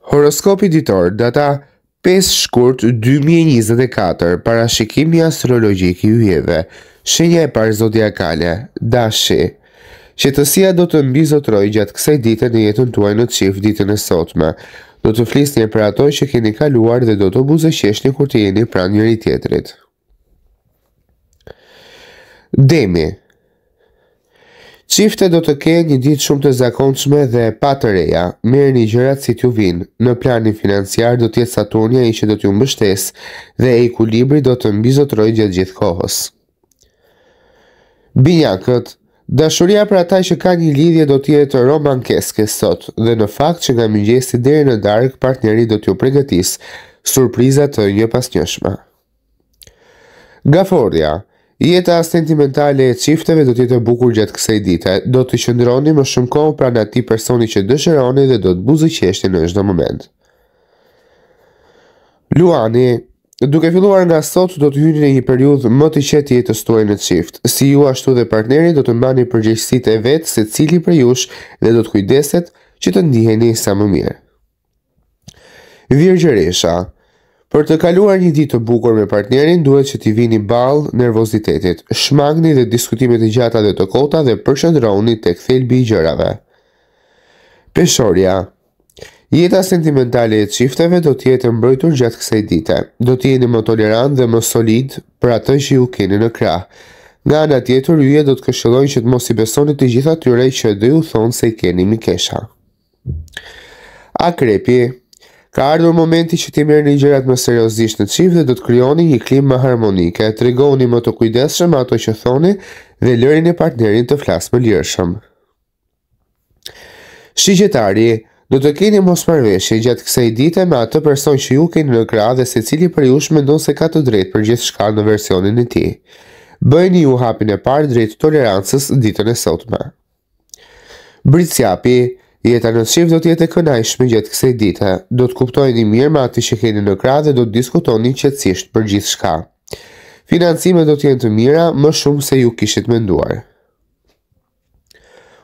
Horoskopi ditor, data 5 shkurt 2024, parashikimi astrologjik i ujeve, shenja e parë zodiakale, dashi. Qetësia do të mbi zotroj gjatë kësaj dite në jetën tuaj në qif ditën e sotme. Do të flisë një për ato që keni kaluar dhe do të buzë qeshni kur të jeni pra njëri tjetrit. Demi Qifte do të ke një ditë shumë të zakonçme dhe pa të reja, merë një gjërat si t'ju vinë, në planin financiar do t'jetë Saturnia i që do t'ju mbështes dhe e i kulibri do të mbizot gjithë gjithë kohës. Binjakët, dashuria për ataj që ka një lidhje do t'jetë roman keske sot dhe në fakt që nga mëngjesi dhe në dark partneri do t'ju pregëtis surprizat të një pas njëshma. Gafordja, Jeta sentimentale e qifteve do tjetë bukur gjatë kësej dita, do të qëndroni më shumë kohë pra në ati personi që dëshëroni dhe do të buzë qeshti në është në moment. Luani, duke filluar nga sot, do të në një periudhë më të qeti e të stuaj në qift. Si ju ashtu dhe partneri, do të mbani përgjeshësit e vetë se cili për jush dhe do të kujdeset që të ndiheni sa më mirë. Virgjeresha, Për të kaluar një ditë të bukur me partnerin, duhet që t'i vini ballë nervozitetit. Shmangni dhe diskutimet e gjata dhe të kota dhe përqendroni tek thelbi i gjërave. Peshorja. Jeta sentimentale e çifteve do të jetë mbrojtur gjatë kësaj dite. Do të jeni më tolerant dhe më solid për atë që ju keni në krah. Nga ana ju yje do të këshillojnë që të mos i besoni të gjitha t'yrej që do ju thonë se i keni mikesha. Akrepi. Ka ardhur momenti që ti merrni gjërat më seriozisht në çift dhe do të krijoni një klim më harmonike, të tregoni më të kujdesshëm ato që thoni dhe e partnerin të flasë më lirshëm. Shigjetari, do të keni mos përveshje gjatë kësa i dite me atë person që ju keni në kra dhe se cili për jush me ndonë se ka të drejt për gjithë shkallë në versionin e ti. Bëjni ju hapin e parë drejt tolerancës ditën e sotme. Britsjapi, Britsjapi, jeta në shift do t'jete e kënajsh me gjithë kësej dite, do të kuptojni mirë me atë që keni në kra dhe do të diskutoni qëtësisht për gjithë shka. Financime do t'jene të mira më shumë se ju kishit menduar.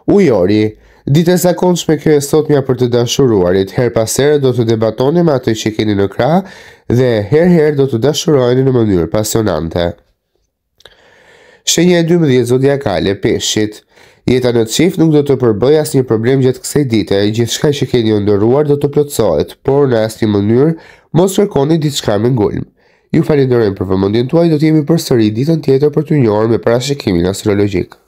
Ujori, dite zakonshme kjo e sot mja për të dashuruarit, her pasere do të debatoni me ati që keni në kra dhe her her do të dashurojni në mënyrë pasionante. Shënje 12 Zodiakale Peshit Jeta në qif nuk do të përbëj asë një problem gjithë kësaj dite, e gjithë shka që keni ndërruar do të plotësohet, por në asë një mënyrë, mos kërkoni ditë shka me ngulm. Ju falenderojmë për vëmëndjen tuaj, do t'jemi për sëri ditën tjetër për të njohër me parashikimin astrologikë.